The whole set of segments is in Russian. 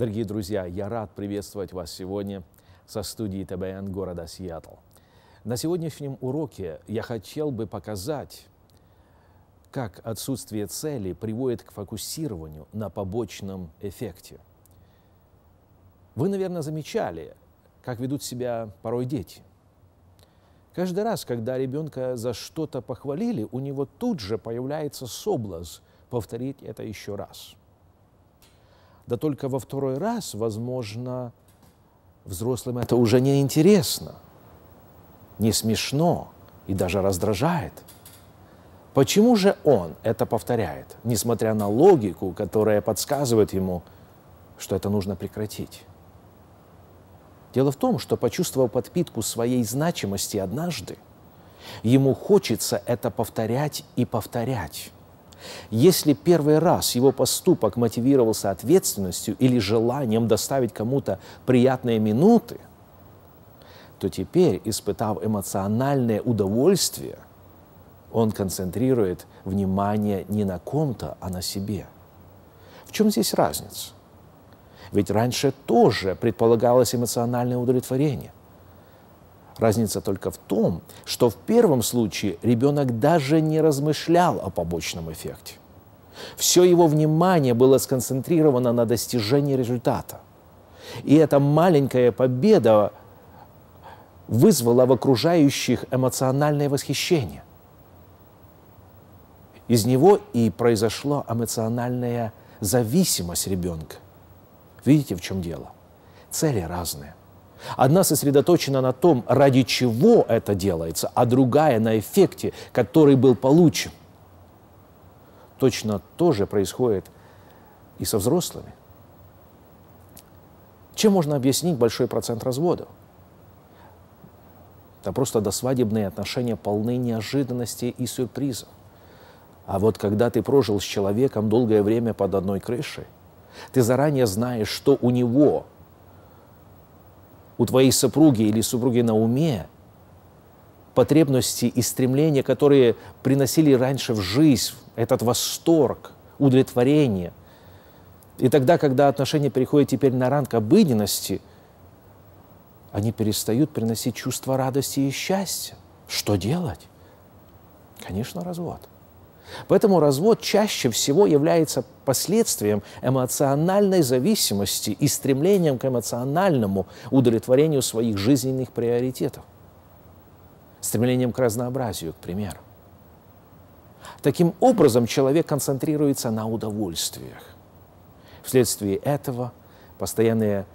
Дорогие друзья, я рад приветствовать вас сегодня со студии ТБН города Сиэтл. На сегодняшнем уроке я хотел бы показать, как отсутствие цели приводит к фокусированию на побочном эффекте. Вы, наверное, замечали, как ведут себя порой дети. Каждый раз, когда ребенка за что-то похвалили, у него тут же появляется соблазн повторить это еще раз – да только во второй раз, возможно, взрослым это уже не интересно, не смешно и даже раздражает. Почему же он это повторяет, несмотря на логику, которая подсказывает ему, что это нужно прекратить? Дело в том, что почувствовав подпитку своей значимости однажды, ему хочется это повторять и повторять. Если первый раз его поступок мотивировался ответственностью или желанием доставить кому-то приятные минуты, то теперь, испытав эмоциональное удовольствие, он концентрирует внимание не на ком-то, а на себе. В чем здесь разница? Ведь раньше тоже предполагалось эмоциональное удовлетворение. Разница только в том, что в первом случае ребенок даже не размышлял о побочном эффекте. Все его внимание было сконцентрировано на достижении результата. И эта маленькая победа вызвала в окружающих эмоциональное восхищение. Из него и произошла эмоциональная зависимость ребенка. Видите, в чем дело? Цели разные. Одна сосредоточена на том, ради чего это делается, а другая на эффекте, который был получен. Точно то же происходит и со взрослыми. Чем можно объяснить большой процент разводов? Да просто досвадебные отношения полны неожиданностей и сюрпризов. А вот когда ты прожил с человеком долгое время под одной крышей, ты заранее знаешь, что у него у твоей супруги или супруги на уме, потребности и стремления, которые приносили раньше в жизнь, этот восторг, удовлетворение. И тогда, когда отношения переходят теперь на ранг обыденности, они перестают приносить чувство радости и счастья. Что делать? Конечно, развод. Поэтому развод чаще всего является последствием эмоциональной зависимости и стремлением к эмоциональному удовлетворению своих жизненных приоритетов, стремлением к разнообразию, к примеру. Таким образом, человек концентрируется на удовольствиях. Вследствие этого постоянные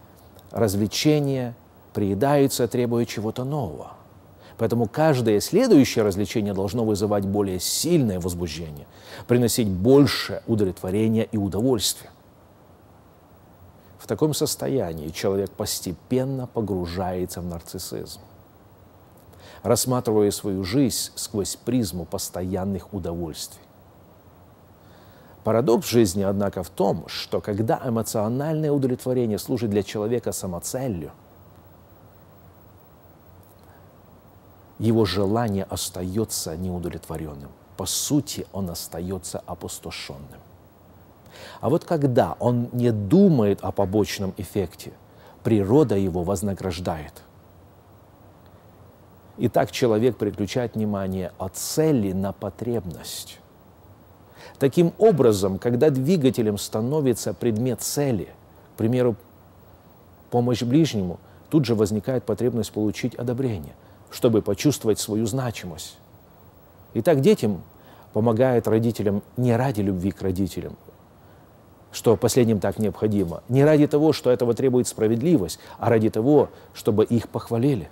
развлечения приедаются, требуя чего-то нового – Поэтому каждое следующее развлечение должно вызывать более сильное возбуждение, приносить больше удовлетворения и удовольствия. В таком состоянии человек постепенно погружается в нарциссизм, рассматривая свою жизнь сквозь призму постоянных удовольствий. Парадокс жизни, однако, в том, что когда эмоциональное удовлетворение служит для человека самоцелью – его желание остается неудовлетворенным. По сути, он остается опустошенным. А вот когда он не думает о побочном эффекте, природа его вознаграждает. И так человек переключает внимание от цели на потребность. Таким образом, когда двигателем становится предмет цели, к примеру, помощь ближнему, тут же возникает потребность получить одобрение чтобы почувствовать свою значимость. Итак, детям помогает родителям не ради любви к родителям, что последним так необходимо, не ради того, что этого требует справедливость, а ради того, чтобы их похвалили.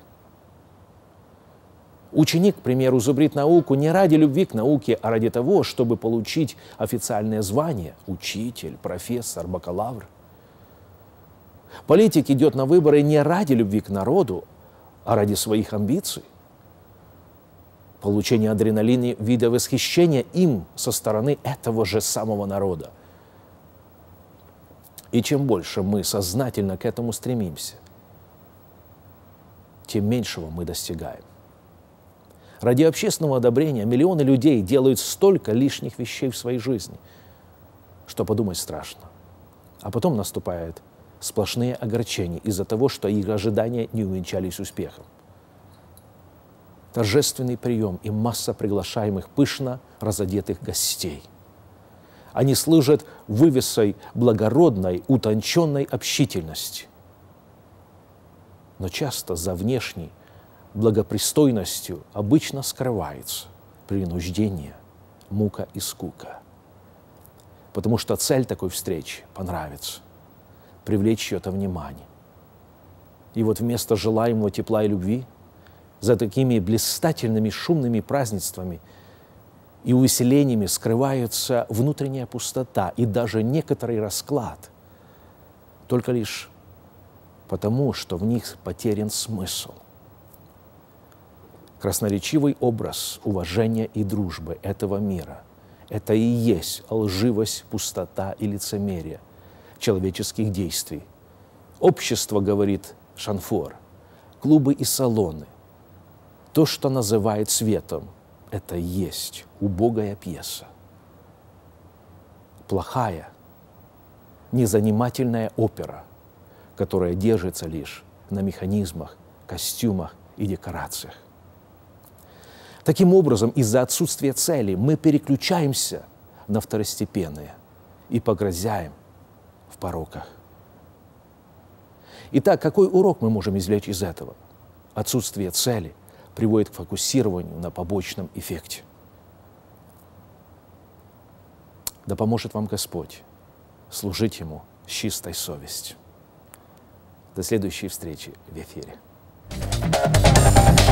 Ученик, к примеру, зубрит науку не ради любви к науке, а ради того, чтобы получить официальное звание – учитель, профессор, бакалавр. Политик идет на выборы не ради любви к народу, а ради своих амбиций. Получение адреналина – вида восхищения им со стороны этого же самого народа. И чем больше мы сознательно к этому стремимся, тем меньшего мы достигаем. Ради общественного одобрения миллионы людей делают столько лишних вещей в своей жизни, что подумать страшно. А потом наступает сплошные огорчения из-за того, что их ожидания не увенчались успехом. Торжественный прием и масса приглашаемых пышно разодетых гостей. Они служат вывесой благородной, утонченной общительности. Но часто за внешней благопристойностью обычно скрывается принуждение, мука и скука. Потому что цель такой встречи понравится – привлечь чье-то внимание. И вот вместо желаемого тепла и любви за такими блистательными шумными празднествами и увеселениями скрывается внутренняя пустота и даже некоторый расклад, только лишь потому, что в них потерян смысл. Красноречивый образ уважения и дружбы этого мира – это и есть лживость, пустота и лицемерие – человеческих действий. Общество, говорит Шанфор, клубы и салоны, то, что называют светом, это есть убогая пьеса. Плохая, незанимательная опера, которая держится лишь на механизмах, костюмах и декорациях. Таким образом, из-за отсутствия цели мы переключаемся на второстепенные и погрозяем в пороках. Итак, какой урок мы можем извлечь из этого? Отсутствие цели приводит к фокусированию на побочном эффекте. Да поможет вам Господь служить Ему с чистой совестью. До следующей встречи в эфире. thank you